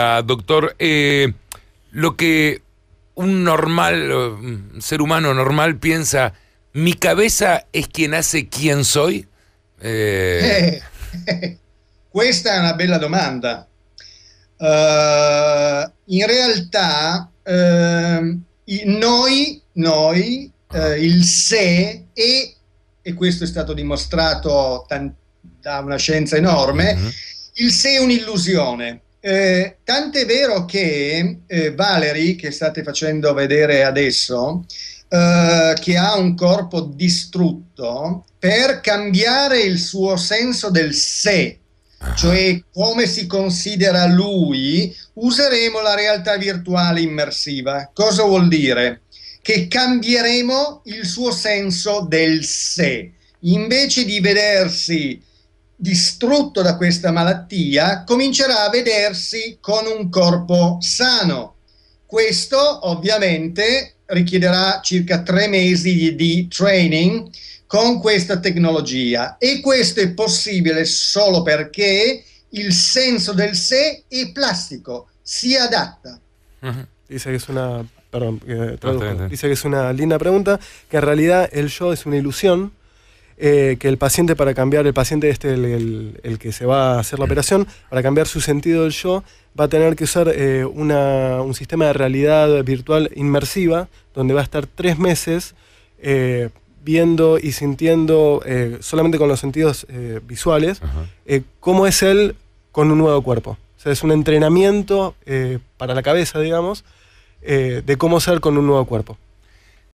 Ah, doctor, eh, lo que un normal, un ser humano normal piensa, mi cabeza es quien hace quién soy? Eh... questa è una bella domanda. Uh, in realtà uh, noi, noi uh, il sé e, e questo è stato dimostrato da una scienza enorme, -huh. Mm-hmm. il sé è un'illusione eh, tant'è vero che eh, Valerie, che state facendo vedere adesso, eh, che ha un corpo distrutto, per cambiare il suo senso del sé, ah. cioè come si considera lui, useremo la realtà virtuale immersiva. Cosa vuol dire? Che cambieremo il suo senso del sé. Invece di vedersi distrutto da questa malattia, comincerà a vedersi con un corpo sano. Questo ovviamente richiederà circa tre mesi di training con questa tecnologia e questo è possibile solo perché il senso del sé è plastico, si adatta. Mhm. Dice che es una, perdón, eh, dice que es una linda pregunta, que en realidad el yo es una ilusión Eh, que el paciente para cambiar, el paciente este, el, el, que se va a hacer la operación, para cambiar su sentido del yo, va a tener que usar eh, una, un sistema de realidad virtual inmersiva, donde va a estar tres meses eh, viendo y sintiendo solamente con los sentidos visuales cómo es él con un nuevo cuerpo. O sea, es un entrenamiento para la cabeza, digamos, de cómo ser con un nuevo cuerpo.